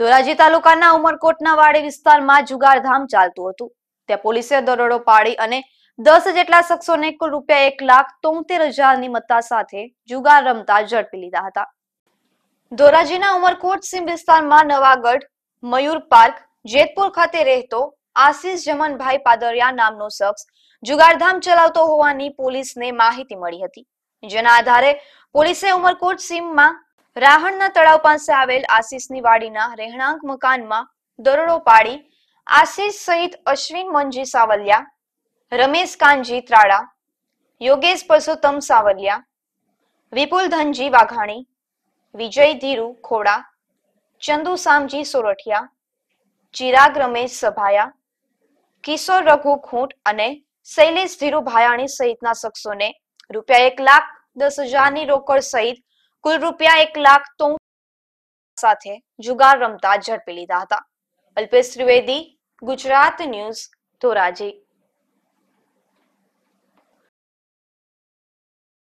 ધોરાજી તાલુકાના ઉમરકોટના વાડી વિસ્તારમાં જુગારધામ ચાલતું હતું ત્યાં પોલીસે દરોડો પાડી અને દસ જેટલા શખ્સોને કુલ રૂપિયા એક લાખ તોતેર હજારની મત્તા સાથે જુગાર રમતા ઝડપી લીધા હતા ધોરાજીના ઉમરકોટ સિંહ વિસ્તારમાં નવાગઢ મયુર પાર્ક જેતપુર ખાતે રહેતો આશીષ જમનભાઈ પાદરિયા નામનો શખ્સ જુગારધામ ચલાવતો હોવાની પોલીસને માહિતી મળી હતી જેના આધારે પોલીસે ઉમરકોટ સીમમાં રાહણના તળાવ પાસે આવેલ આશીષની વાડીના રહેણાંક મકાનમાં દરોડો પાડી આશીષ સહિત અશ્વિન મનજી સાવલિયા રમેશ કાનજી ત્રાળા યોગેશ પરસોત્તમ સાવલિયા વિપુલ ધનજી વાઘાણી વિજય ધીરુ ખોડા ચંદુ સામજી સોરઠિયા ચિરાગ રમેશ સભાયા કિશોર રઘુ ખૂંટ અને શૈલેષ ધીરુ ભાયાણી સહિતના શખ્સોને રૂપિયા એક લાખ દસ હજારની રોકડ સહિત કુલ રૂપિયા એક લાખ તો સાથે જુગાર રમતા ઝડપી લીધા હતા અલ્પેશ ત્રિવેદી ગુજરાત ન્યૂઝ ધોરાજી